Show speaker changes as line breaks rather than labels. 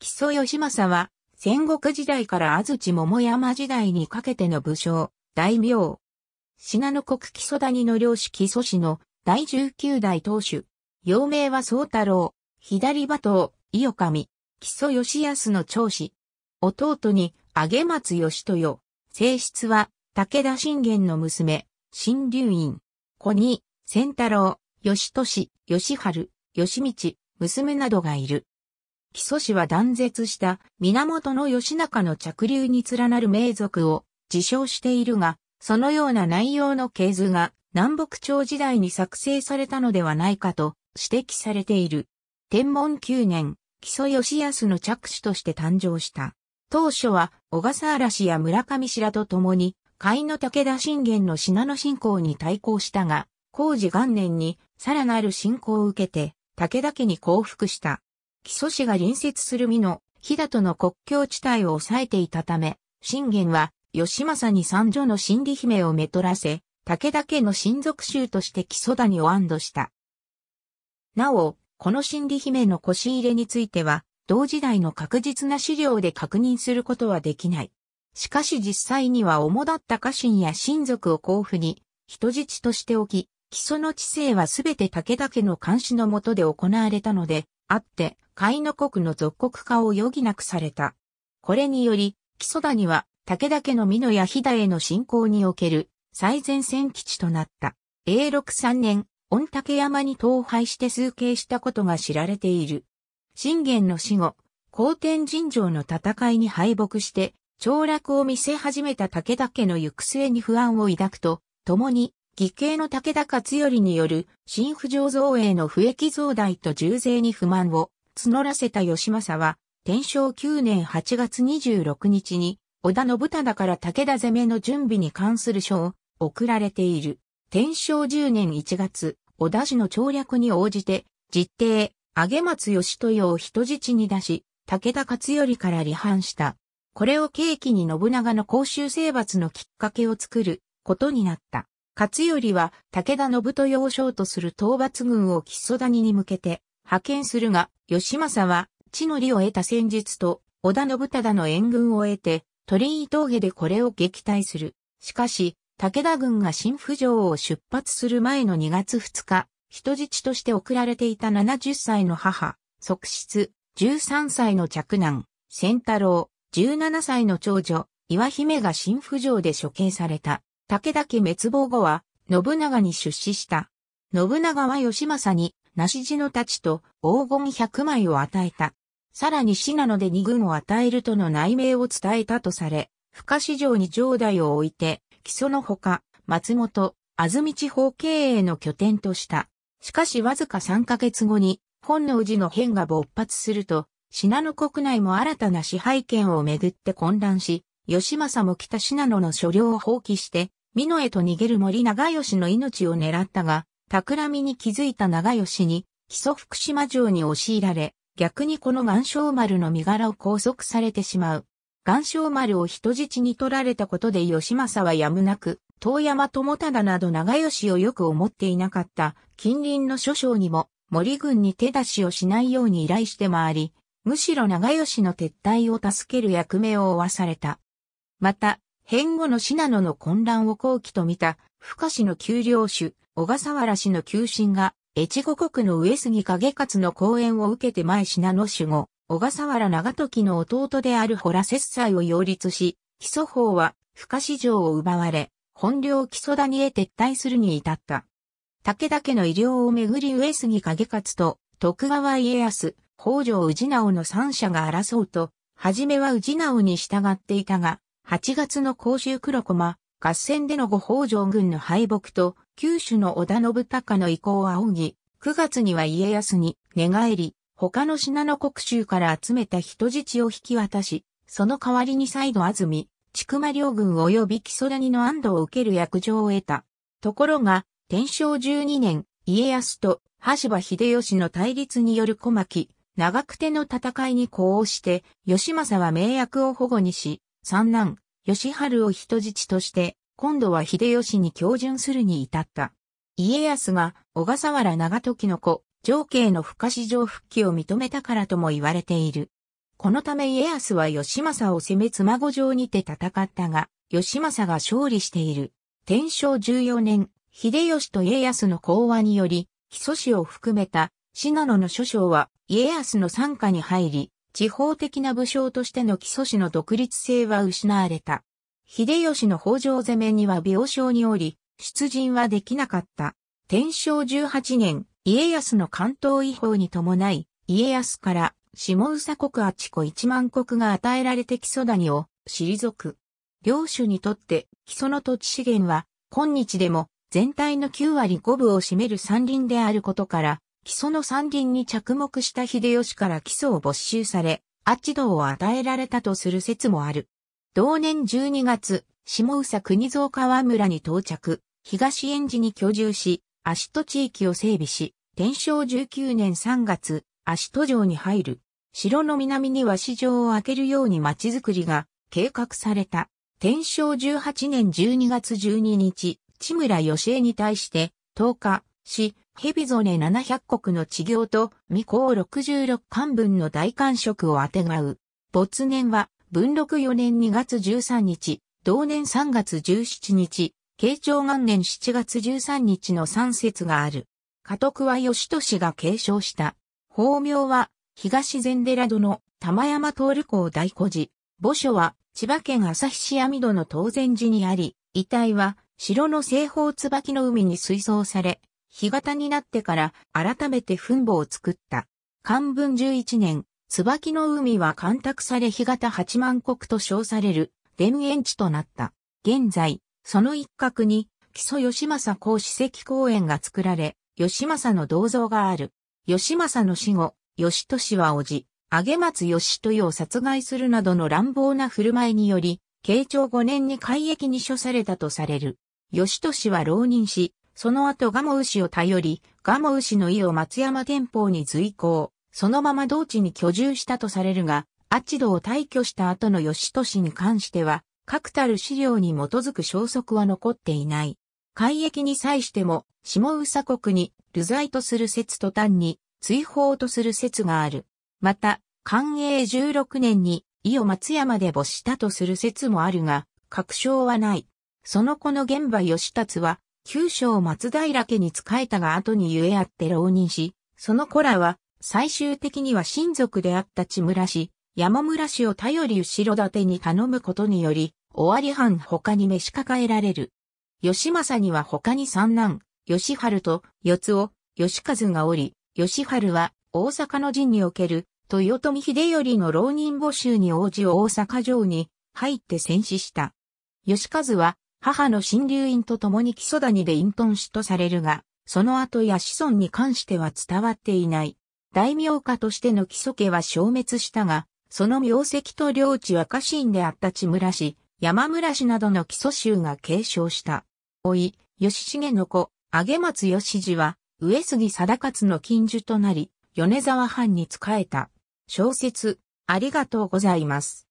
木曽義政は、戦国時代から安土桃山時代にかけての武将、大名。信濃国木曽谷の領主木曽氏の第19代当主。幼名は宗太郎、左馬頭、伊予上、木曽義康の長子。弟に、上松義豊。性質は、武田信玄の娘、新竜院。子に、千太郎、義俊、義春、義道、娘などがいる。木曽氏は断絶した源義仲の着流に連なる名族を自称しているが、そのような内容の系図が南北朝時代に作成されたのではないかと指摘されている。天文9年、木曽義康の着手として誕生した。当初は小笠原氏や村上氏らと共に、甲の武田信玄の信濃信仰に対抗したが、工事元年にさらなる信仰を受けて、武田家に降伏した。木曽市が隣接する美濃、飛騨との国境地帯を抑えていたため、信玄は、義政に三女の新理姫をめとらせ、武田家の親族衆として木曽谷を安堵した。なお、この新理姫の腰入れについては、同時代の確実な資料で確認することはできない。しかし実際には主だった家臣や親族を甲府に人質としておき、基礎の知性はすべて武田家の監視のもとで行われたので、あって、海の国の属国化を余儀なくされた。これにより、木曽谷は武田家の美濃や飛騨への侵攻における最前線基地となった。永禄3年、御嶽山に倒廃して数形したことが知られている。信玄の死後、皇天神城の戦いに敗北して、長落を見せ始めた武田家の行く末に不安を抱くと、共に義兄の武田勝頼による、新府上造営の不益増大と重税に不満を募らせた義政は、天正9年8月26日に、織田信忠から武田攻めの準備に関する書を送られている。天正10年1月、織田氏の調略に応じて、実定、上松義豊を人質に出し、武田勝頼から離反した。これを契機に信長の公衆征伐のきっかけを作ることになった。勝頼は武田信豊を将とする討伐軍を木曽谷に向けて派遣するが、義政は地の利を得た戦術と織田信忠の援軍を得て鳥居峠でこれを撃退する。しかし、武田軍が新府城を出発する前の2月2日、人質として送られていた70歳の母、側室、13歳の嫡男、仙太郎、17歳の長女、岩姫が新府城で処刑された。武田家滅亡後は、信長に出資した。信長は義政に、梨地の太刀と黄金百枚を与えた。さらに信濃で二軍を与えるとの内名を伝えたとされ、深市場に城代を置いて、木曽のほか、松本、安住地方経営の拠点とした。しかしわずか3ヶ月後に、本能寺の変が勃発すると、信濃国内も新たな支配権をめぐって混乱し、義政も北信濃の所領を放棄して、美濃へと逃げる森長吉の命を狙ったが、企みに気づいた長吉に、基礎福島城に押し入られ、逆にこの岩礁丸の身柄を拘束されてしまう。岩礁丸を人質に取られたことで義政はやむなく、遠山友忠など長吉をよく思っていなかった近隣の諸将にも森軍に手出しをしないように依頼して回り、むしろ長吉の撤退を助ける役目を負わされた。また、変後の信濃の混乱を後期と見た、深氏の丘陵主、小笠原氏の求心が、越後国の上杉景勝の講演を受けて前信濃守護、小笠原長時の弟であるホラ節斎を擁立し、基礎法は深市城を奪われ、本領基礎谷へ撤退するに至った。武田家の医療をめぐり上杉景勝と徳川家康、北条氏直の三者が争うと、初めは氏直に従っていたが、8月の甲州黒駒、合戦での御北条軍の敗北と、九州の織田信孝の意向を仰ぎ、9月には家康に寝返り、他の品の国州から集めた人質を引き渡し、その代わりに再度安住、千曲両軍及び木曽谷の安堵を受ける役場を得た。ところが、天正12年、家康と羽柴秀吉の対立による小牧、長久手の戦いに呼応して、義政は名役を保護にし、三男、義春を人質として、今度は秀吉に教順するに至った。家康が小笠原長時の子、上慶の不可市場復帰を認めたからとも言われている。このため家康は義政を攻め妻子城にて戦ったが、義政が勝利している。天正14年、秀吉と家康の講和により、基礎史を含めた信濃の諸将は家康の参加に入り、地方的な武将としての基礎氏の独立性は失われた。秀吉の北条攻めには病床におり、出陣はできなかった。天正18年、家康の関東違法に伴い、家康から下宇佐国あちこ一万国が与えられて基礎谷を退く。領主にとって基礎の土地資源は今日でも全体の9割5分を占める山林であることから木曽の山林に着目した秀吉から木曽を没収され、ア道を与えられたとする説もある。同年12月、下佐国蔵川村に到着、東園寺に居住し、足戸地域を整備し、天正19年3月、足戸城に入る。城の南には市場を開けるように町づくりが計画された。天正18年12月12日、千村義恵に対して、10日、市、ヘビゾネ700国の地行と未公66巻分の大官職をあてがう。没年は、文禄4年2月13日、同年3月17日、慶長元年7月13日の3節がある。家督は吉氏が継承した。法名は、東禅寺殿、玉山通公大古寺。墓所は、千葉県旭市網戸の東禅寺にあり、遺体は、城の西方椿の海に水槽され、干潟になってから改めて墳墓を作った。漢文11年、椿の海は干拓され干潟八万国と称される田園地となった。現在、その一角に木曽義政公史跡公園が作られ、義政の銅像がある。義政の死後、義俊は叔父、上松義豊を殺害するなどの乱暴な振る舞いにより、慶長5年に改役に処されたとされる。義俊は浪人し、その後モウ氏を頼り、モウ氏の意を松山天保に随行、そのまま同地に居住したとされるが、アチドを退去した後の義俊に関しては、確たる資料に基づく消息は残っていない。海域に際しても、下宇佐国に、流罪とする説と単に、追放とする説がある。また、寛永16年に、伊予松山で没したとする説もあるが、確証はない。その子の現場義達は、九章松平家に仕えたが後にゆえあって浪人し、その子らは最終的には親族であった千村氏、山村氏を頼り後ろ盾に頼むことにより、尾張藩他に召し抱えられる。吉政には他に三男、吉春と四つを吉和がおり、吉春は大阪の陣における豊臣秀頼の浪人募集に応じ大阪城に入って戦死した。吉和は母の新流院と共に木曽谷で隠遁死とされるが、その後や子孫に関しては伝わっていない。大名家としての木曽家は消滅したが、その名跡と領地は家臣であった千村氏、山村氏などの基礎集が継承した。おい、吉重の子、上松義次は、上杉貞勝の近所となり、米沢藩に仕えた。小説、ありがとうございます。